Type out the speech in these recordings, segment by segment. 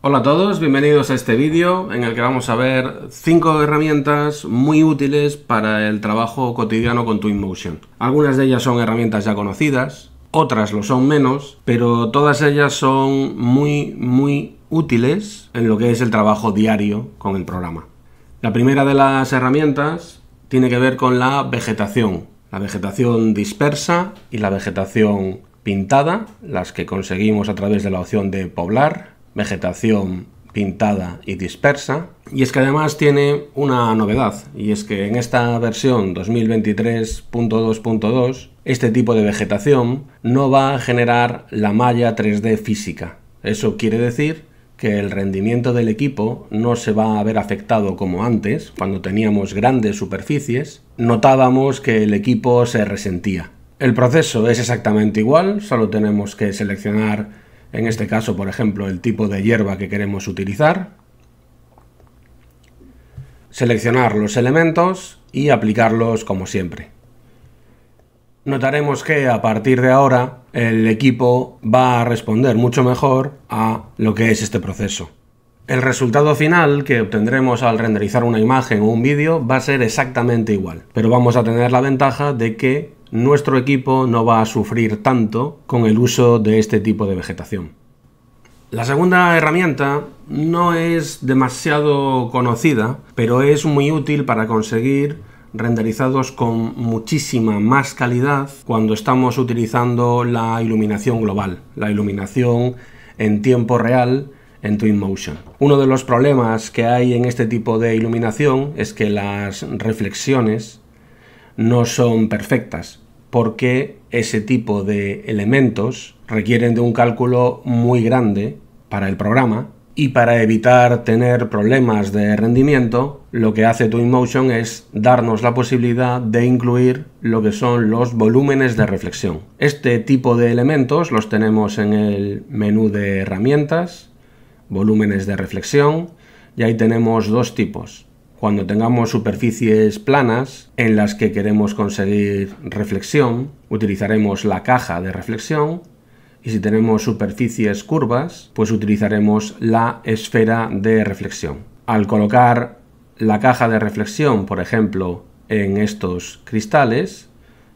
Hola a todos, bienvenidos a este vídeo en el que vamos a ver cinco herramientas muy útiles para el trabajo cotidiano con Twinmotion. Algunas de ellas son herramientas ya conocidas, otras lo son menos, pero todas ellas son muy, muy útiles en lo que es el trabajo diario con el programa. La primera de las herramientas tiene que ver con la vegetación, la vegetación dispersa y la vegetación pintada, las que conseguimos a través de la opción de poblar vegetación pintada y dispersa. Y es que además tiene una novedad, y es que en esta versión 2023.2.2, este tipo de vegetación no va a generar la malla 3D física. Eso quiere decir que el rendimiento del equipo no se va a ver afectado como antes, cuando teníamos grandes superficies, notábamos que el equipo se resentía. El proceso es exactamente igual, solo tenemos que seleccionar en este caso por ejemplo el tipo de hierba que queremos utilizar, seleccionar los elementos y aplicarlos como siempre. Notaremos que a partir de ahora el equipo va a responder mucho mejor a lo que es este proceso. El resultado final que obtendremos al renderizar una imagen o un vídeo va a ser exactamente igual, pero vamos a tener la ventaja de que nuestro equipo no va a sufrir tanto con el uso de este tipo de vegetación. La segunda herramienta no es demasiado conocida, pero es muy útil para conseguir renderizados con muchísima más calidad cuando estamos utilizando la iluminación global, la iluminación en tiempo real en Twinmotion. Uno de los problemas que hay en este tipo de iluminación es que las reflexiones no son perfectas, porque ese tipo de elementos requieren de un cálculo muy grande para el programa y para evitar tener problemas de rendimiento, lo que hace Twinmotion es darnos la posibilidad de incluir lo que son los volúmenes de reflexión. Este tipo de elementos los tenemos en el menú de herramientas, volúmenes de reflexión, y ahí tenemos dos tipos cuando tengamos superficies planas en las que queremos conseguir reflexión, utilizaremos la caja de reflexión y si tenemos superficies curvas, pues utilizaremos la esfera de reflexión. Al colocar la caja de reflexión, por ejemplo, en estos cristales,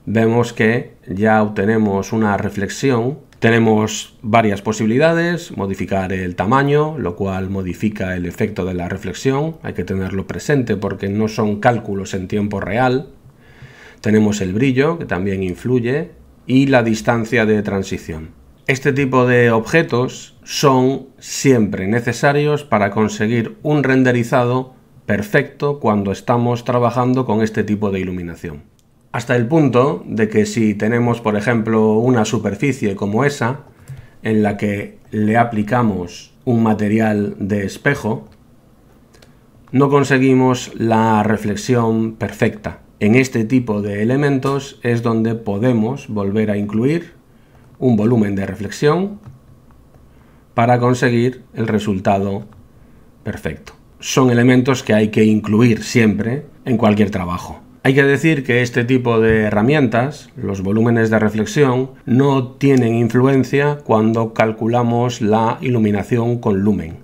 vemos que ya obtenemos una reflexión tenemos varias posibilidades, modificar el tamaño, lo cual modifica el efecto de la reflexión, hay que tenerlo presente porque no son cálculos en tiempo real. Tenemos el brillo, que también influye, y la distancia de transición. Este tipo de objetos son siempre necesarios para conseguir un renderizado perfecto cuando estamos trabajando con este tipo de iluminación. Hasta el punto de que si tenemos, por ejemplo, una superficie como esa, en la que le aplicamos un material de espejo, no conseguimos la reflexión perfecta. En este tipo de elementos es donde podemos volver a incluir un volumen de reflexión para conseguir el resultado perfecto. Son elementos que hay que incluir siempre en cualquier trabajo. Hay que decir que este tipo de herramientas, los volúmenes de reflexión, no tienen influencia cuando calculamos la iluminación con lumen.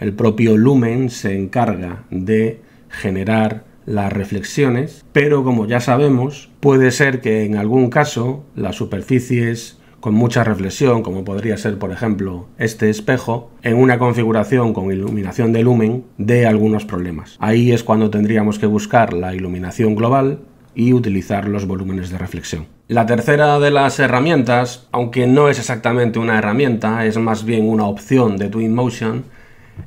El propio lumen se encarga de generar las reflexiones, pero como ya sabemos, puede ser que en algún caso las superficies con mucha reflexión, como podría ser, por ejemplo, este espejo, en una configuración con iluminación de lumen de algunos problemas. Ahí es cuando tendríamos que buscar la iluminación global y utilizar los volúmenes de reflexión. La tercera de las herramientas, aunque no es exactamente una herramienta, es más bien una opción de Twinmotion,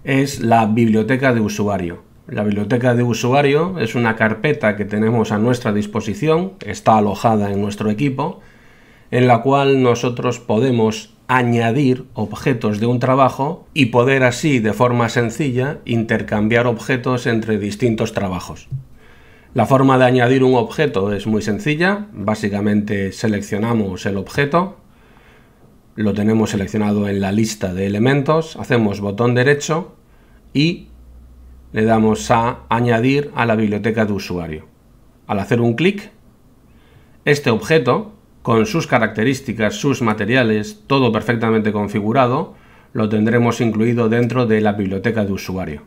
es la biblioteca de usuario. La biblioteca de usuario es una carpeta que tenemos a nuestra disposición, está alojada en nuestro equipo, en la cual nosotros podemos añadir objetos de un trabajo y poder así de forma sencilla intercambiar objetos entre distintos trabajos. La forma de añadir un objeto es muy sencilla, básicamente seleccionamos el objeto, lo tenemos seleccionado en la lista de elementos, hacemos botón derecho y le damos a añadir a la biblioteca de usuario. Al hacer un clic, este objeto con sus características, sus materiales, todo perfectamente configurado, lo tendremos incluido dentro de la biblioteca de usuario.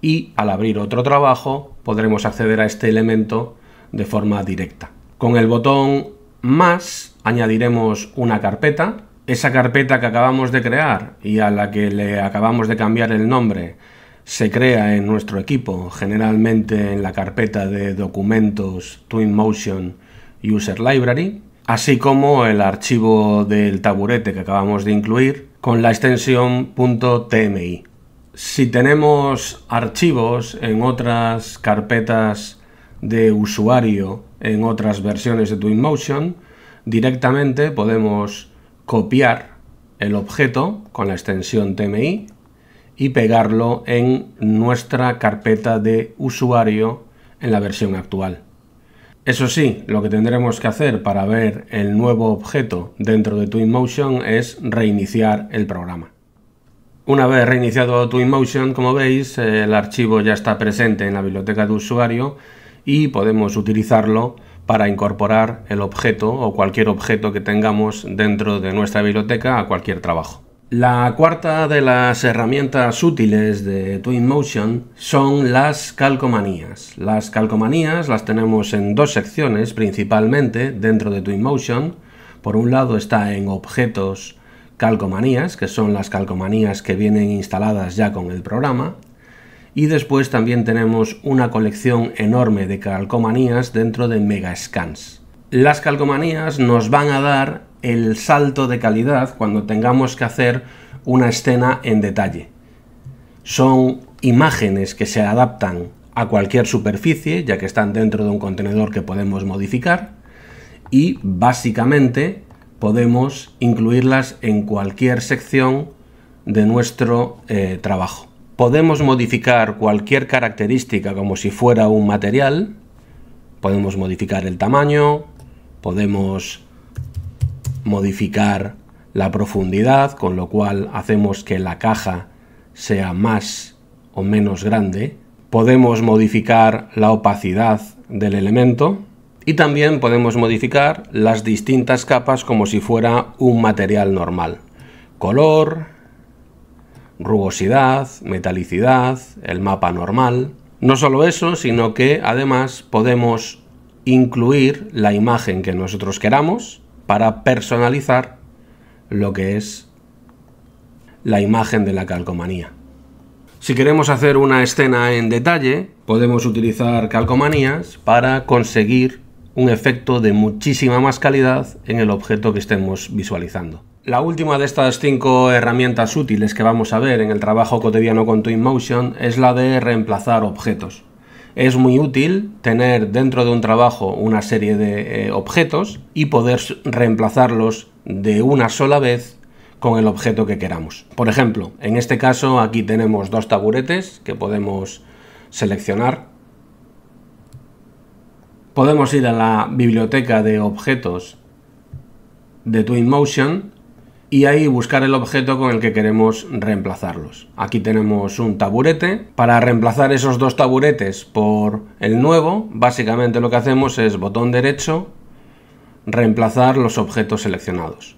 Y al abrir otro trabajo podremos acceder a este elemento de forma directa. Con el botón más añadiremos una carpeta. Esa carpeta que acabamos de crear y a la que le acabamos de cambiar el nombre se crea en nuestro equipo, generalmente en la carpeta de documentos Twinmotion User Library así como el archivo del taburete que acabamos de incluir con la extensión .tmi. Si tenemos archivos en otras carpetas de usuario en otras versiones de Twinmotion, directamente podemos copiar el objeto con la extensión TMI y pegarlo en nuestra carpeta de usuario en la versión actual. Eso sí, lo que tendremos que hacer para ver el nuevo objeto dentro de Twinmotion es reiniciar el programa. Una vez reiniciado Twinmotion, como veis, el archivo ya está presente en la biblioteca de usuario y podemos utilizarlo para incorporar el objeto o cualquier objeto que tengamos dentro de nuestra biblioteca a cualquier trabajo. La cuarta de las herramientas útiles de Twinmotion son las calcomanías. Las calcomanías las tenemos en dos secciones principalmente dentro de Twinmotion. Por un lado está en objetos calcomanías, que son las calcomanías que vienen instaladas ya con el programa. Y después también tenemos una colección enorme de calcomanías dentro de Megascans. Las calcomanías nos van a dar el salto de calidad cuando tengamos que hacer una escena en detalle. Son imágenes que se adaptan a cualquier superficie, ya que están dentro de un contenedor que podemos modificar, y básicamente podemos incluirlas en cualquier sección de nuestro eh, trabajo. Podemos modificar cualquier característica como si fuera un material, podemos modificar el tamaño, podemos modificar la profundidad, con lo cual hacemos que la caja sea más o menos grande. Podemos modificar la opacidad del elemento y también podemos modificar las distintas capas como si fuera un material normal. Color, rugosidad, metalicidad, el mapa normal. No solo eso, sino que además podemos incluir la imagen que nosotros queramos para personalizar lo que es la imagen de la calcomanía. Si queremos hacer una escena en detalle, podemos utilizar calcomanías para conseguir un efecto de muchísima más calidad en el objeto que estemos visualizando. La última de estas cinco herramientas útiles que vamos a ver en el trabajo cotidiano con Twinmotion es la de reemplazar objetos es muy útil tener dentro de un trabajo una serie de eh, objetos y poder reemplazarlos de una sola vez con el objeto que queramos. Por ejemplo, en este caso aquí tenemos dos taburetes que podemos seleccionar. Podemos ir a la biblioteca de objetos de Twinmotion y ahí buscar el objeto con el que queremos reemplazarlos. Aquí tenemos un taburete. Para reemplazar esos dos taburetes por el nuevo, básicamente lo que hacemos es botón derecho, reemplazar los objetos seleccionados.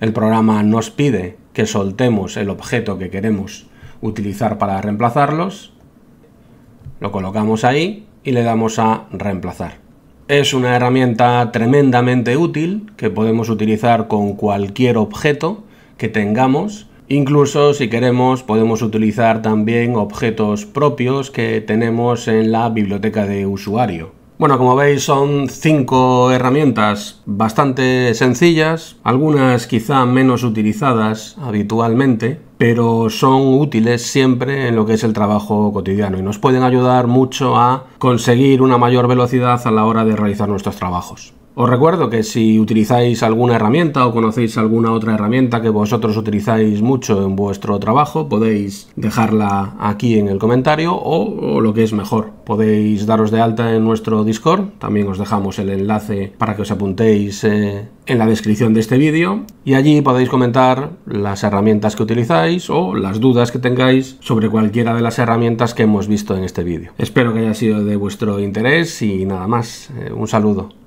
El programa nos pide que soltemos el objeto que queremos utilizar para reemplazarlos, lo colocamos ahí y le damos a reemplazar. Es una herramienta tremendamente útil que podemos utilizar con cualquier objeto que tengamos. Incluso si queremos podemos utilizar también objetos propios que tenemos en la biblioteca de usuario. Bueno, como veis son cinco herramientas bastante sencillas, algunas quizá menos utilizadas habitualmente, pero son útiles siempre en lo que es el trabajo cotidiano y nos pueden ayudar mucho a conseguir una mayor velocidad a la hora de realizar nuestros trabajos. Os recuerdo que si utilizáis alguna herramienta o conocéis alguna otra herramienta que vosotros utilizáis mucho en vuestro trabajo, podéis dejarla aquí en el comentario o, lo que es mejor, podéis daros de alta en nuestro Discord, también os dejamos el enlace para que os apuntéis eh, en la descripción de este vídeo y allí podéis comentar las herramientas que utilizáis o las dudas que tengáis sobre cualquiera de las herramientas que hemos visto en este vídeo. Espero que haya sido de vuestro interés y nada más, eh, un saludo.